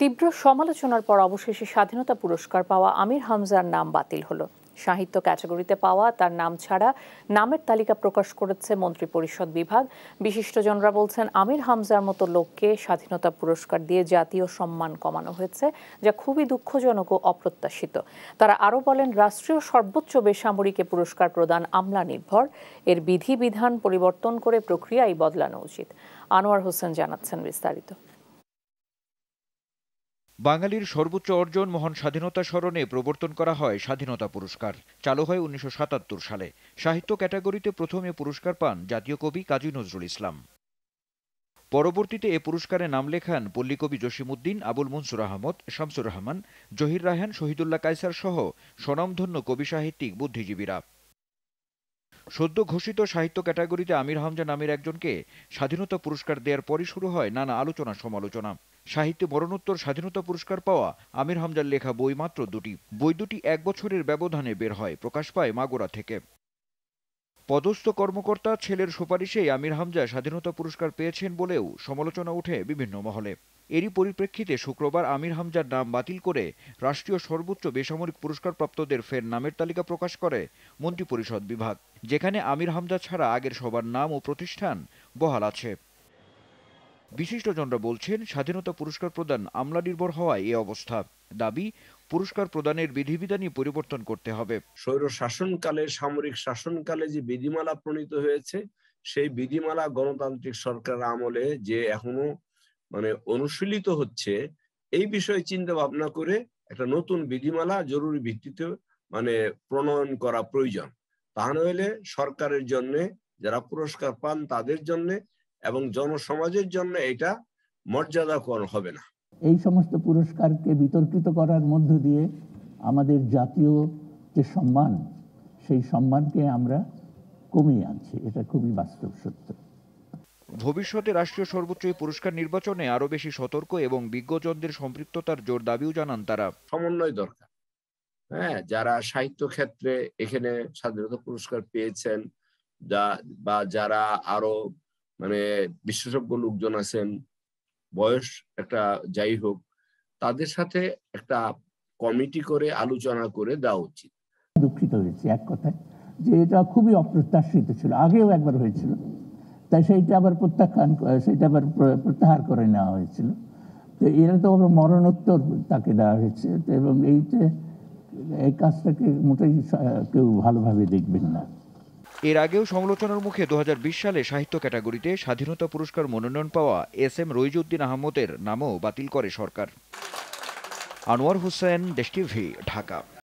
তীব্র সমালোচনার পর অবশেষে স্বাধীনতা পুরস্কার পাওয়া আমির হামজার নাম বাতিল হলো সাহিত্য ক্যাটাগরিতে পাওয়া তার নাম ছাড়া নামের তালিকা প্রকাশ করেছে মন্ত্রিপরিষদ বিভাগ বিশিষ্টজনরা বলছেন আমির হামজার মতো লোককে স্বাধীনতা পুরস্কার দিয়ে জাতীয় সম্মান কমানো হয়েছে যা খুবই দুঃখজনক ও অপ্রত্যাশিত তারা আরও বলেন রাষ্ট্রীয় সর্বোচ্চ বেসামরিকে পুরস্কার প্রদান আমলা নির্ভর এর বিধিবিধান পরিবর্তন করে প্রক্রিয়াই বদলানো উচিত আনোয়ার হোসেন জানাচ্ছেন বিস্তারিত বাঙালির সর্বোচ্চ অর্জন মহান স্বাধীনতা স্মরণে প্রবর্তন করা হয় স্বাধীনতা পুরস্কার চালু হয় উনিশশো সালে সাহিত্য ক্যাটাগরিতে প্রথমে পুরস্কার পান জাতীয় কবি কাজী নজরুল ইসলাম পরবর্তীতে এ পুরস্কারে নাম লেখান পল্লীকবি জসিমুদ্দিন আবুল মনসুর আহমদ শামসুর রহমান জহির রাহান শহীদুল্লাহ কায়সার সহ স্বনামধন্য কবি সাহিত্যিক বুদ্ধিজীবীরা সদ্য ঘোষিত সাহিত্য ক্যাটাগরিতে আমির হামজা নামের একজনকে স্বাধীনতা পুরস্কার দেওয়ার পরই শুরু হয় নানা আলোচনা সমালোচনা সাহিত্যে মরণোত্তর স্বাধীনতা পুরস্কার পাওয়া আমির হামজার লেখা বই মাত্র দুটি বই দুটি এক বছরের ব্যবধানে বের হয় প্রকাশ পায় মাগোরা থেকে পদস্থ কর্মকর্তা ছেলের সুপারিশেই আমির হামজা স্বাধীনতা পুরস্কার পেয়েছেন বলেও সমালোচনা উঠে বিভিন্ন মহলে এরই পরিপ্রেক্ষিতে শুক্রবার আমির হামজার নাম বাতিল করে রাষ্ট্রীয় সর্বোচ্চ বেসামরিক পুরস্কারপ্রাপ্তদের ফের নামের তালিকা প্রকাশ করে মন্ত্রিপরিষদ বিভাগ যেখানে আমির হামজা ছাড়া আগের সবার নাম ও প্রতিষ্ঠান বহাল আছে বিশিষ্টজনরা বলছেন স্বাধীনতা পুরস্কার প্রদান আমলা নির্ভর হওয়ায় এ অবস্থা দাবি পুরস্কার প্রদানের বিধিবিধানই পরিবর্তন করতে হবে স্বৈর শাসনকালে সামরিক শাসনকালে যে বিধিমালা প্রণীত হয়েছে সেই বিধিমালা গণতান্ত্রিক সরকার আমলে যে এখনো মানে অনুশীলিত হচ্ছে এই বিষয়ে চিন্তা ভাবনা করে একটা নতুন বিধিমালা জরুরি ভিত্তিতে মানে প্রণয়ন করা প্রয়োজন তা নইলে সরকারের জন্য যারা পুরস্কার পান তাদের জন্য এবং জনসমাজের জন্য এটা মর্যাদাকর হবে না এই সমস্ত পুরস্কারকে বিতর্কিত করার মধ্য দিয়ে আমাদের জাতীয় যে সম্মান সেই সম্মানকে আমরা কমিয়ে আনছি এটা খুবই বাস্তব সত্য ভবিষ্যতে রাষ্ট্রীয় সর্বোচ্চ পুরস্কার নির্বাচনে আরো বেশি সতর্ক এবং বিজ্ঞজনদের সম্পৃক্ততার জোর দাবিও জানান তারা সমন্বয় দরকার হ্যাঁ যারা সাহিত্য ক্ষেত্রে এখানে স্বাধীনতা পুরস্কার পেয়েছেন বা যারা আরো মানে বিশেষজ্ঞ লোকজন আছেন বয়স একটা যাই হোক তাদের সাথে একটা কমিটি করে আলোচনা করে দেওয়া উচিত দুঃখিত হয়েছি এক কথায় যে এটা খুবই অপ্রত্যাশিত ছিল আগেও একবার হয়েছিল তাই সেইটা আবার প্রত্যাখ্যান সেটা আবার প্রত্যাহার করে নেওয়া হয়েছিল তো এরা তো আবার মরণোত্তর তাকে দেওয়া হয়েছে এবং এইতে এই কাজটাকে মোটেই কেউ ভালোভাবে দেখবেন না এর আগেও সমালোচনার মুখে দু সালে সাহিত্য ক্যাটাগরিতে স্বাধীনতা পুরস্কার মনোনয়ন পাওয়া এস এম রইজুদ্দিন আহমদের নামও বাতিল করে সরকার আনোয়ার হুসেন দেশ ঢাকা